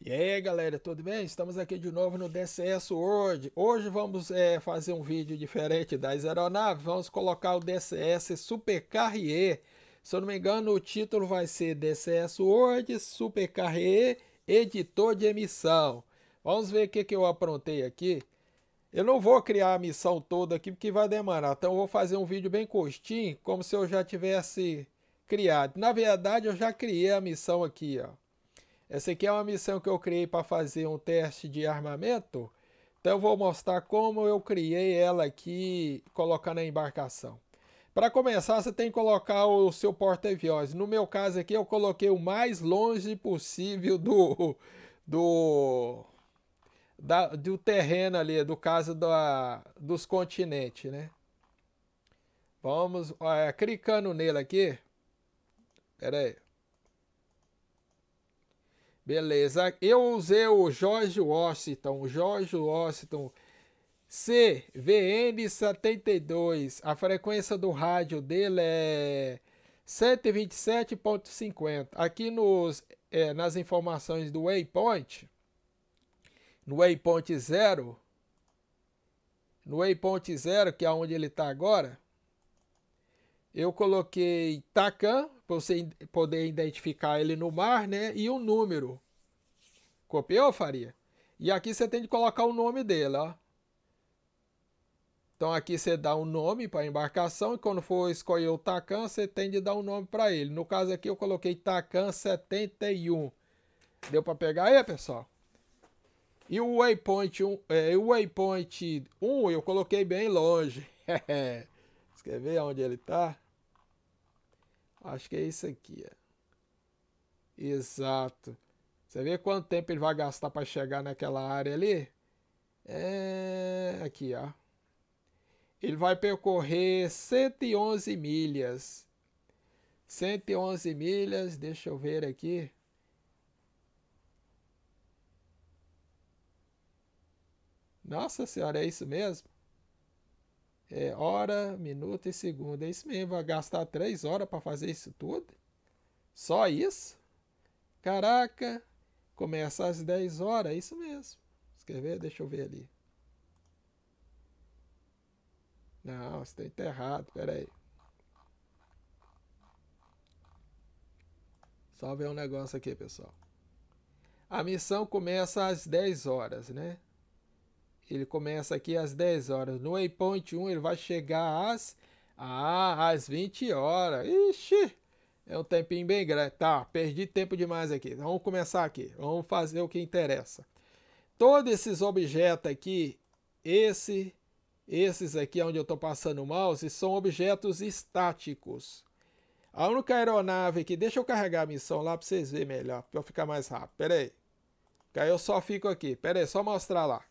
E aí galera, tudo bem? Estamos aqui de novo no DCS World. Hoje vamos é, fazer um vídeo diferente das aeronaves. Vamos colocar o DCS Super Carrier. Se eu não me engano, o título vai ser DCS World Super Carrier Editor de Emissão. Vamos ver o que, que eu aprontei aqui. Eu não vou criar a missão toda aqui porque vai demorar. Então eu vou fazer um vídeo bem curtinho, como se eu já tivesse criado. Na verdade, eu já criei a missão aqui, ó. Essa aqui é uma missão que eu criei para fazer um teste de armamento. Então eu vou mostrar como eu criei ela aqui, colocando a embarcação. Para começar, você tem que colocar o seu porta-aviões. No meu caso aqui, eu coloquei o mais longe possível do, do, da, do terreno ali, do caso da, dos continentes, né? Vamos, é, clicando nele aqui. Pera aí. Beleza. Eu usei o Jorge Washington. Jorge Washington. CVN72. A frequência do rádio dele é 127.50. Aqui nos, é, nas informações do Waypoint. No Waypoint 0. No Waypoint 0, que é onde ele está agora. Eu coloquei Tacan você poder identificar ele no mar, né? E o um número. Copiou, Faria? E aqui você tem que colocar o nome dele, ó. Então aqui você dá um nome para a embarcação e quando for escolher o Tacan, você tem de dar um nome para ele. No caso aqui eu coloquei Tacan 71. Deu para pegar aí, pessoal? E o waypoint 1, é, o waypoint 1 eu coloquei bem longe. Você quer ver onde ele está? Acho que é isso aqui, ó. É. Exato. Você vê quanto tempo ele vai gastar para chegar naquela área ali? É... Aqui, ó. Ele vai percorrer 111 milhas. 111 milhas, deixa eu ver aqui. Nossa senhora, é isso mesmo? é, hora, minuto e segundo. É isso mesmo, vai gastar três horas para fazer isso tudo? Só isso? Caraca, começa às 10 horas, é isso mesmo. Escrever, deixa eu ver ali. Não, você está errado, peraí. Só ver um negócio aqui, pessoal. A missão começa às 10 horas, né? Ele começa aqui às 10 horas. No Waypoint 1 ele vai chegar às, ah, às 20 horas. Ixi, é um tempinho bem grande. Tá, perdi tempo demais aqui. Vamos começar aqui. Vamos fazer o que interessa. Todos esses objetos aqui, esse, esses aqui onde eu estou passando o mouse, são objetos estáticos. A única aeronave aqui, deixa eu carregar a missão lá para vocês verem melhor, para eu ficar mais rápido. Pera aí. Que aí eu só fico aqui. Pera aí, só mostrar lá.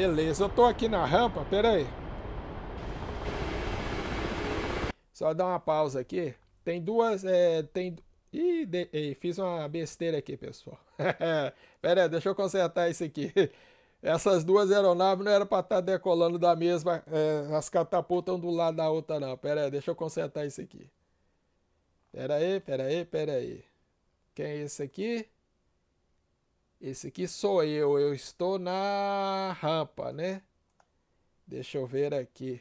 Beleza, eu tô aqui na rampa, Peraí, Só dar uma pausa aqui. Tem duas, é, tem... Ih, de... Ei, fiz uma besteira aqui, pessoal. pera aí, deixa eu consertar isso aqui. Essas duas aeronaves não eram para estar tá decolando da mesma, é, as catapultas um do lado da outra não. Pera aí, deixa eu consertar isso aqui. Pera aí, pera aí, pera aí. Quem é esse aqui? Esse aqui sou eu, eu estou na rampa, né? Deixa eu ver aqui.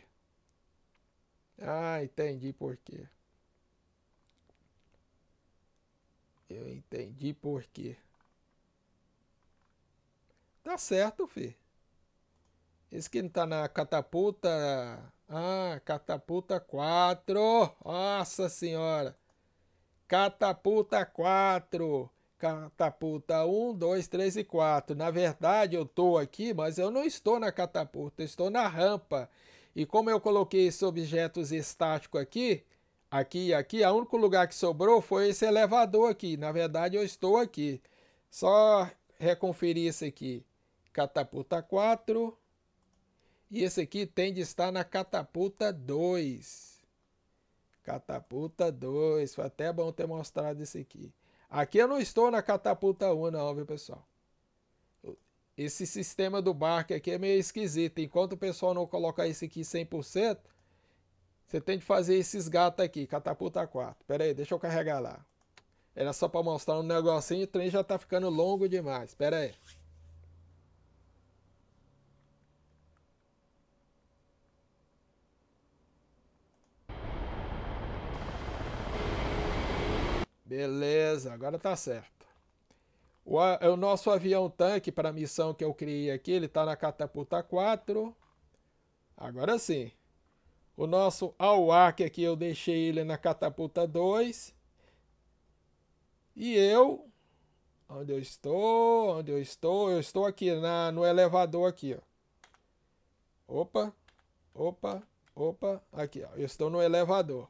Ah, entendi por quê. Eu entendi por quê. Tá certo, fi. Esse que não tá na catapulta. Ah, catapulta 4. Nossa senhora. Catapulta 4 catapulta 1, 2, 3 e 4. Na verdade, eu estou aqui, mas eu não estou na catapulta, eu estou na rampa. E como eu coloquei esses objetos estáticos aqui, aqui e aqui, o único lugar que sobrou foi esse elevador aqui. Na verdade, eu estou aqui. Só reconferir isso aqui. Catapulta 4. E esse aqui tem de estar na catapulta 2. Catapulta 2. Foi até bom ter mostrado isso aqui. Aqui eu não estou na catapulta 1 não, viu pessoal? Esse sistema do barco aqui é meio esquisito. Enquanto o pessoal não colocar esse aqui 100%, você tem que fazer esses gatos aqui, catapulta 4. Pera aí, deixa eu carregar lá. Era só para mostrar um negocinho, o trem já tá ficando longo demais. Pera aí. Beleza, agora tá certo. O, é o nosso avião tanque para a missão que eu criei aqui, ele está na catapulta 4. Agora sim. O nosso AWAC aqui, eu deixei ele na catapulta 2. E eu, onde eu estou, onde eu estou, eu estou aqui na, no elevador aqui, ó. Opa, opa, opa, aqui, ó. Eu estou no elevador.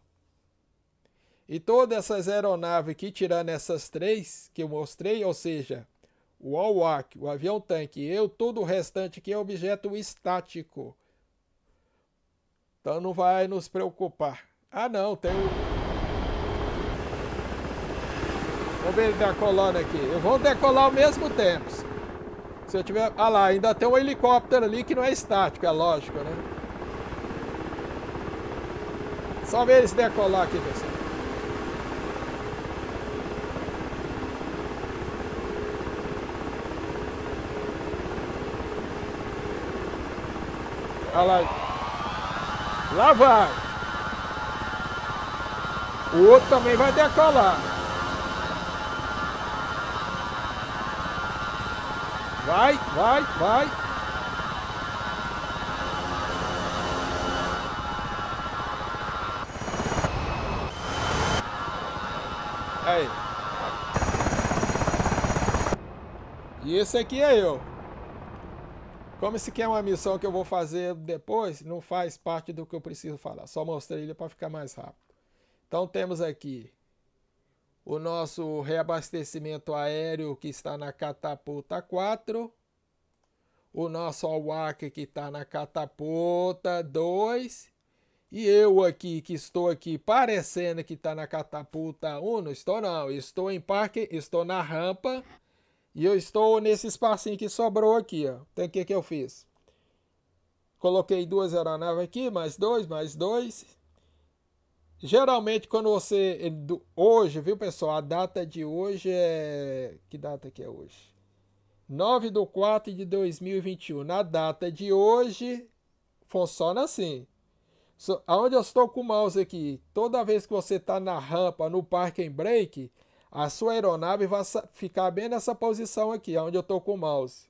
E todas essas aeronaves que tirando essas três que eu mostrei, ou seja, o AWAC, o avião-tanque e eu, todo o restante aqui é objeto estático. Então não vai nos preocupar. Ah não, tem o... Vamos ver ele decolando aqui. Eu vou decolar ao mesmo tempo. Se eu tiver... Ah lá, ainda tem um helicóptero ali que não é estático, é lógico, né? Só ver ele decolar aqui, pessoal. Olha lá. Lá vai. O outro também vai decolar. Vai, vai, vai. Aí. E esse aqui é eu. Como isso aqui é uma missão que eu vou fazer depois, não faz parte do que eu preciso falar. Só mostrei ele para ficar mais rápido. Então temos aqui o nosso reabastecimento aéreo que está na catapulta 4. O nosso AWAC que está na catapulta 2. E eu aqui, que estou aqui parecendo que está na catapulta 1, não estou não. Estou em parque, estou na rampa e eu estou nesse espacinho que sobrou aqui, ó. Então, o que, que eu fiz? Coloquei duas aeronaves aqui, mais dois, mais dois. Geralmente, quando você... Hoje, viu, pessoal? A data de hoje é... Que data que é hoje? 9 de 4 de 2021. Na data de hoje, funciona assim. aonde eu estou com o mouse aqui, toda vez que você está na rampa, no parking brake, a sua aeronave vai ficar bem nessa posição aqui, onde eu estou com o mouse.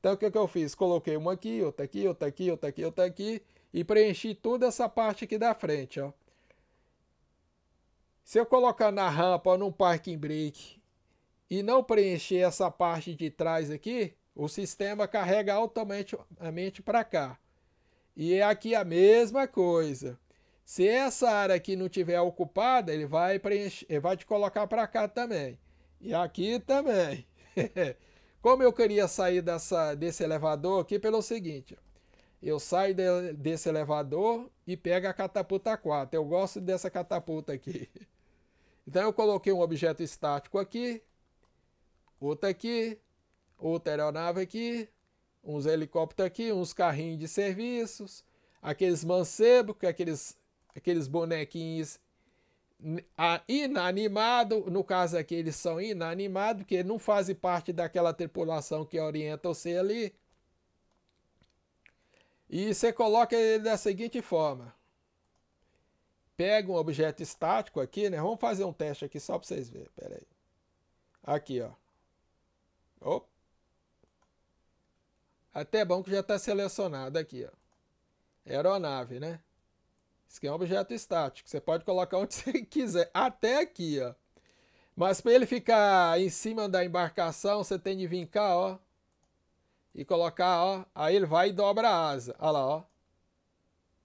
Então o que, que eu fiz? Coloquei uma aqui, outra aqui, outra aqui, outra aqui, outra aqui e preenchi toda essa parte aqui da frente. Ó. Se eu colocar na rampa, num parking brake e não preencher essa parte de trás aqui, o sistema carrega automaticamente para cá. E é aqui a mesma coisa. Se essa área aqui não tiver ocupada, ele vai preencher, ele vai te colocar para cá também. E aqui também. Como eu queria sair dessa, desse elevador aqui pelo seguinte, eu saio de, desse elevador e pego a catapulta 4. Eu gosto dessa catapulta aqui. Então eu coloquei um objeto estático aqui, outro aqui, outra aeronave aqui, uns helicópteros aqui, uns carrinhos de serviços, aqueles mancebos, que é aqueles aqueles bonequinhos inanimados, no caso aqui eles são inanimados, porque não fazem parte daquela tripulação que orienta você ali. E você coloca ele da seguinte forma. Pega um objeto estático aqui, né? Vamos fazer um teste aqui só para vocês verem. Pera aí. Aqui, ó. Opa. Até bom que já está selecionado aqui, ó. Aeronave, né? Isso aqui é um objeto estático. Você pode colocar onde você quiser, até aqui, ó. Mas para ele ficar em cima da embarcação, você tem de vir cá, ó. E colocar, ó. Aí ele vai e dobra a asa. Olha lá, ó.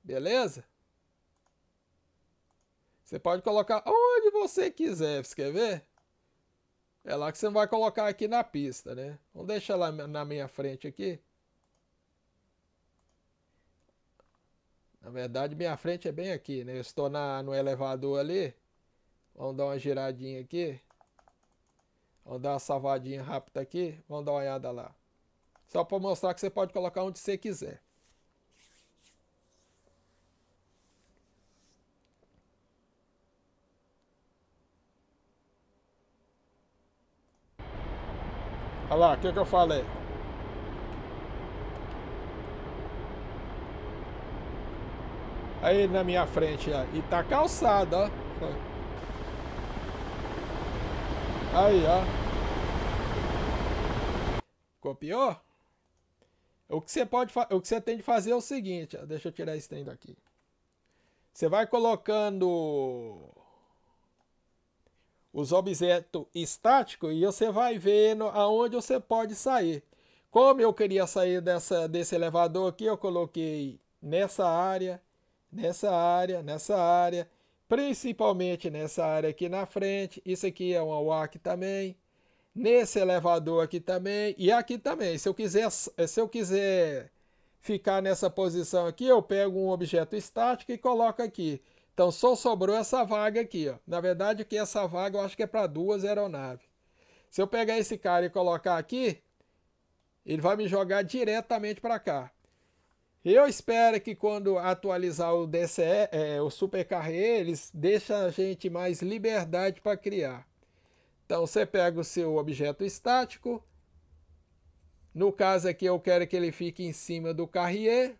Beleza? Você pode colocar onde você quiser, você quer ver? É lá que você vai colocar aqui na pista, né? Vamos então deixar lá na minha frente aqui. Na verdade, minha frente é bem aqui, né? Eu estou na, no elevador ali. Vamos dar uma giradinha aqui. Vamos dar uma salvadinha rápida aqui. Vamos dar uma olhada lá. Só para mostrar que você pode colocar onde você quiser. Olha lá, o que, que eu falei? Aí na minha frente, ó. E tá calçado, ó. Aí, ó. Copiou? O que você pode o que você tem de fazer é o seguinte, ó. deixa eu tirar esse trem daqui. Você vai colocando os objetos estáticos e você vai vendo aonde você pode sair. Como eu queria sair dessa, desse elevador aqui, eu coloquei nessa área nessa área, nessa área, principalmente nessa área aqui na frente. Isso aqui é um AWAC também. Nesse elevador aqui também e aqui também. Se eu quiser, eh, se eu quiser ficar nessa posição aqui, eu pego um objeto estático e coloco aqui. Então só sobrou essa vaga aqui, ó. Na verdade, que essa vaga eu acho que é para duas aeronaves. Se eu pegar esse cara e colocar aqui, ele vai me jogar diretamente para cá. Eu espero que quando atualizar o DCE, é, o Supercarrê, eles deixem a gente mais liberdade para criar. Então você pega o seu objeto estático. No caso aqui eu quero que ele fique em cima do carrier.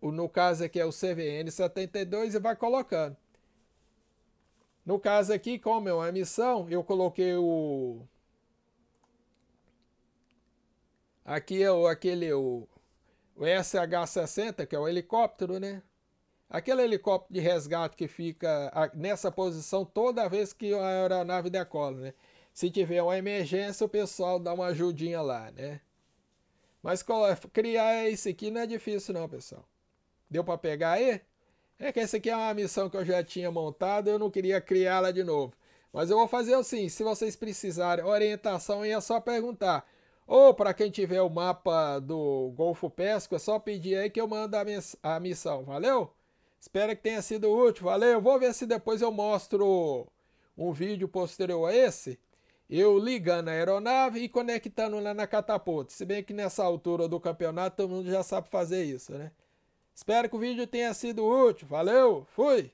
No caso aqui é o CVN72 e vai colocando. No caso aqui, como é uma emissão, eu coloquei o... Aqui é o, aquele, o, o SH-60, que é o helicóptero, né? Aquele helicóptero de resgate que fica nessa posição toda vez que a aeronave decola, né? Se tiver uma emergência, o pessoal dá uma ajudinha lá, né? Mas criar esse aqui não é difícil não, pessoal. Deu para pegar aí? É que essa aqui é uma missão que eu já tinha montado, eu não queria criá-la de novo. Mas eu vou fazer assim, se vocês precisarem orientação, é só perguntar. Ou para quem tiver o mapa do Golfo Pesco, é só pedir aí que eu mando a, miss a missão, valeu? Espero que tenha sido útil, valeu? Vou ver se depois eu mostro um vídeo posterior a esse. Eu ligando a aeronave e conectando lá na catapulta. Se bem que nessa altura do campeonato todo mundo já sabe fazer isso, né? Espero que o vídeo tenha sido útil. Valeu, fui!